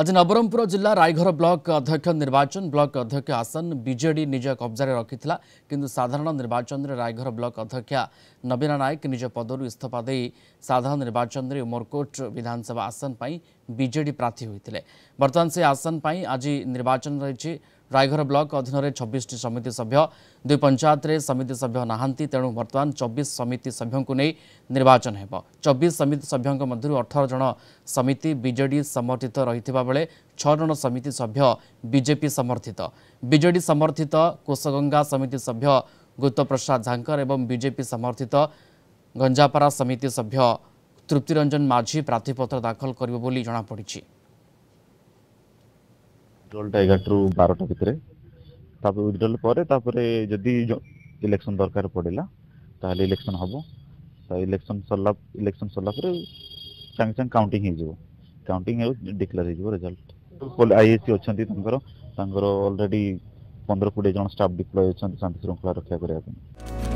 আজ নবরঙ্গপুর জেলা রায়ঘর ব্লক অধ্যক্ষ নির্বাচন ব্লক অধ্যক্ষ আসন বিজেডি নিজ কব্জায় রাখিলা কিন্তু সাধারণ নির্বাচনের রায়ঘর ব্লক অধ্যক্ষ নবীনা নায়ক নিজ পদর ইস্তফা দিয়ে সাধারণ নির্বাচনের উমরকোট বিধানসভা আসন বিজেডি প্রার্থী হয়েছে বর্তমান সে আসন আজ নির্বাচন রয়েছে ରାୟଘର ବ୍ଲକ ଅଧୀନରେ ଛବିଶଟି ସମିତି ସଭ୍ୟ ଦୁଇ ପଞ୍ଚାୟତରେ ସମିତି ସଭ୍ୟ ନାହାନ୍ତି ତେଣୁ ବର୍ତ୍ତମାନ ଚବିଶ ସମିତି ସଭ୍ୟଙ୍କୁ ନେଇ ନିର୍ବାଚନ ହେବ ଚବିଶ ସମିତି ସଭ୍ୟଙ୍କ ମଧ୍ୟରୁ ଅଠର ଜଣ ସମିତି ବିଜେଡ଼ି ସମର୍ଥିତ ରହିଥିବା ବେଳେ ଛଅ ଜଣ ସମିତି ସଭ୍ୟ ବିଜେପି ସମର୍ଥିତ ବିଜେଡ଼ି ସମର୍ଥିତ କୋଶଗଙ୍ଗା ସମିତି ସଭ୍ୟ ଗୁପ୍ତପ୍ରସାଦ ଝାଙ୍କର ଏବଂ ବିଜେପି ସମର୍ଥିତ ଗଞ୍ଜାପାରା ସମିତି ସଭ୍ୟ ତୃପ୍ତିରଞ୍ଜନ ମାଝୀ ପ୍ରାର୍ଥୀପତ୍ର ଦାଖଲ କରିବେ ବୋଲି ଜଣାପଡ଼ିଛି উইথড্রলটা এগারোটাରୁ বারোটা ଭିତରେ ତାପରେ ୱିଥଡ୍ରଲ୍ ପରେ ତାପରେ ଯଦି ଇଲେକ୍ସନ୍ ଦରକାର ପଡ଼ିଲା ତାହେଲେ ଇଲେକ୍ସନ୍ ହେବ ତ ଇଲେକ୍ସନ୍ ସରିଲା ଇଲେକ୍ସନ୍ ସରିଲା ପରେ ସାଙ୍ଗେ ସାଙ୍ଗେ କାଉଣ୍ଟିଂ ହେଇଯିବ କାଉଣ୍ଟିଂ ଆଉ ଡିକ୍ଲେୟାର ହେଇଯିବ ରେଜଲ୍ଟ ଆଇଏସି ଅଛନ୍ତି ତାଙ୍କର ତାଙ୍କର ଅଲରେଡ଼ି ପନ୍ଦର କୋଡ଼ିଏ ଜଣ ଷ୍ଟାଫ୍ ଡିପ୍ଲୟ ଅଛନ୍ତି ଶାନ୍ତି ଶୃଙ୍ଖଳା ରକ୍ଷା କରିବା ପାଇଁ